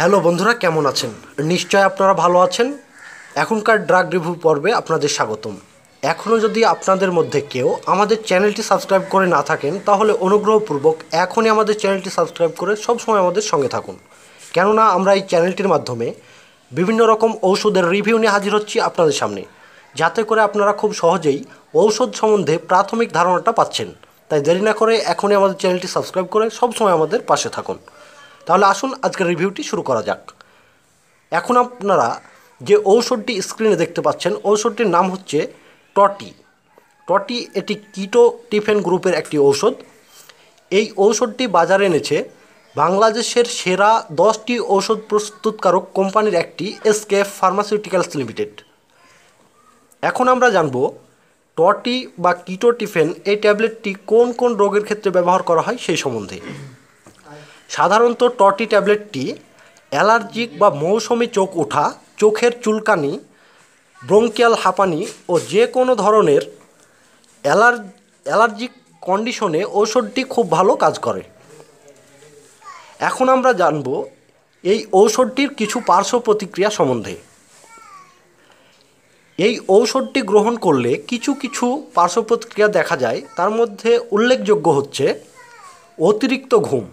hello বন্ধুরা কেমন আছেন নিশ্চয় আপনারা ভালো আছেন এখনকার ড্রাগ রিভিউ পর্বে আপনাদের স্বাগতম এখনও যদি আপনাদের মধ্যে কেউ আমাদের চ্যানেলটি সাবস্ক্রাইব করে না থাকেন তাহলে অনুগ্রহপূর্বক এখনই আমাদের চ্যানেলটি সাবস্ক্রাইব করে সবসময় আমাদের সঙ্গে থাকুন কেননা আমরা এই চ্যানেলটির মাধ্যমে বিভিন্ন রকম ঔষধের রিভিউ নিয়ে হাজির হচ্ছি আপনাদের সামনে যাতে করে আপনারা খুব সহজেই ঔষধ সম্বন্ধে প্রাথমিক ধারণাটা পাচ্ছেন তাই দেরি না করে এখনই আমাদের চ্যানেলটি সাবস্ক্রাইব করে সবসময় আমাদের পাশে থাকুন তাহলে আসুন আজকের রিভিউটি শুরু করা যাক এখন আপনারা যে ঔষধটি স্ক্রিনে দেখতে পাচ্ছেন ঔষধটির নাম হচ্ছে টটি টটি এটি কিটো টিফেন গ্রুপের একটি ঔষধ এই ঔষধটি বাজারে এনেছে বাংলাদেশের সেরা দশটি ঔষধ প্রস্তুতকারক কোম্পানির একটি এসকে ফার্মাসিউটিক্যালস লিমিটেড এখন আমরা জানব টটি বা কিটো টিফেন এই ট্যাবলেটটি কোন কোন রোগের ক্ষেত্রে ব্যবহার করা হয় সেই সম্বন্ধে সাধারণত টর্টি ট্যাবলেটটি অ্যালার্জিক বা মৌসুমি চোখ ওঠা চোখের চুলকানি ব্রঙ্কিয়াল হাঁপানি ও যে কোনো ধরনের অ্যালার অ্যালার্জিক কন্ডিশনে ঔষধটি খুব ভালো কাজ করে এখন আমরা জানব এই ঔষধটির কিছু পার্শ্ব প্রতিক্রিয়া সম্বন্ধে এই ঔষধটি গ্রহণ করলে কিছু কিছু পার্শ্ব প্রতিক্রিয়া দেখা যায় তার মধ্যে উল্লেখযোগ্য হচ্ছে অতিরিক্ত ঘুম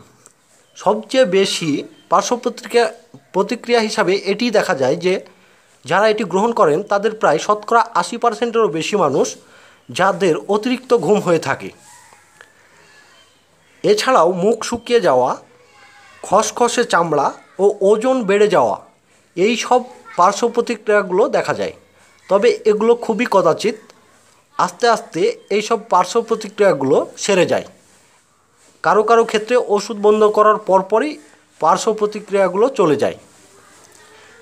সবচেয়ে বেশি পার্শ্ব প্রতিক্রিয়া প্রতিক্রিয়া হিসাবে এটি দেখা যায় যে যারা এটি গ্রহণ করেন তাদের প্রায় শতকরা আশি পার্সেন্টেরও বেশি মানুষ যাদের অতিরিক্ত ঘুম হয়ে থাকে এছাড়াও মুখ শুকিয়ে যাওয়া খসখসে চামড়া ও ওজন বেড়ে যাওয়া এই সব পার্শ্ব প্রতিক্রিয়াগুলো দেখা যায় তবে এগুলো খুবই কদাচিত আস্তে আস্তে এইসব পার্শ্ব প্রতিক্রিয়াগুলো সেরে যায় কারো কারো ক্ষেত্রে ওষুধ বন্ধ করার পরপরই পার্শ্ব প্রতিক্রিয়াগুলো চলে যায়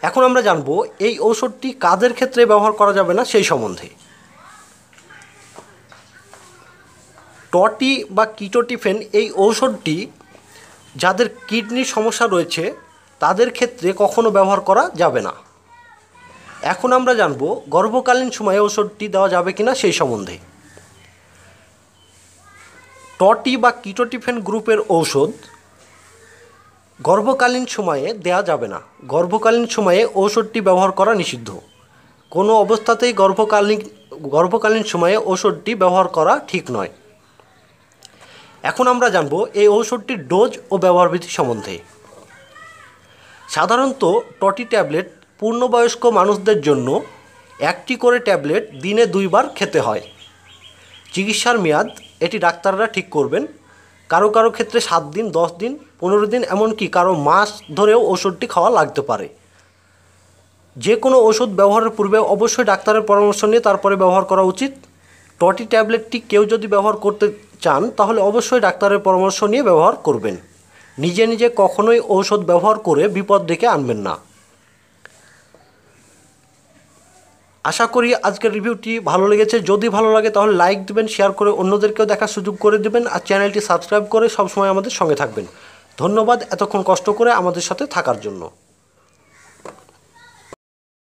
এখন আমরা জানব এই ঔষধটি কাদের ক্ষেত্রে ব্যবহার করা যাবে না সেই সম্বন্ধে টটি বা কিটোটিফেন এই ঔষধটি যাদের কিডনির সমস্যা রয়েছে তাদের ক্ষেত্রে কখনো ব্যবহার করা যাবে না এখন আমরা জানব গর্ভকালীন সময়ে ওষুধটি দেওয়া যাবে কিনা সেই সম্বন্ধে টটি বা কিটোটিফেন গ্রুপের ঔষধ গর্ভকালীন সময়ে দেয়া যাবে না গর্ভকালীন সময়ে ঔষধটি ব্যবহার করা নিষিদ্ধ কোনো অবস্থাতেই গর্ভকালীন গর্ভকালীন সময়ে ঔষধটি ব্যবহার করা ঠিক নয় এখন আমরা জানব এই ঔষধটির ডোজ ও ব্যবহারবিধি সম্বন্ধে সাধারণত টটি ট্যাবলেট পূর্ণবয়স্ক মানুষদের জন্য একটি করে ট্যাবলেট দিনে দুইবার খেতে হয় চিকিৎসার মেয়াদ এটি ডাক্তাররা ঠিক করবেন কারো কারো ক্ষেত্রে সাত দিন দশ দিন পনেরো দিন এমনকি কারো মাস ধরেও ওষুধটি খাওয়া লাগতে পারে যে কোনো ওষুধ ব্যবহারের পূর্বে অবশ্যই ডাক্তারের পরামর্শ নিয়ে তারপরে ব্যবহার করা উচিত টটি ট্যাবলেটটি কেউ যদি ব্যবহার করতে চান তাহলে অবশ্যই ডাক্তারের পরামর্শ নিয়ে ব্যবহার করবেন নিজে নিজে কখনোই ঔষধ ব্যবহার করে বিপদ ডেকে আনবেন না আশা করি আজকের রিভিউটি ভালো লেগেছে যদি ভালো লাগে তাহলে লাইক দেবেন শেয়ার করে অন্যদেরকেও দেখার সুযোগ করে দেবেন আর চ্যানেলটি সাবস্ক্রাইব করে সবসময় আমাদের সঙ্গে থাকবেন ধন্যবাদ এতক্ষণ কষ্ট করে আমাদের সাথে থাকার জন্য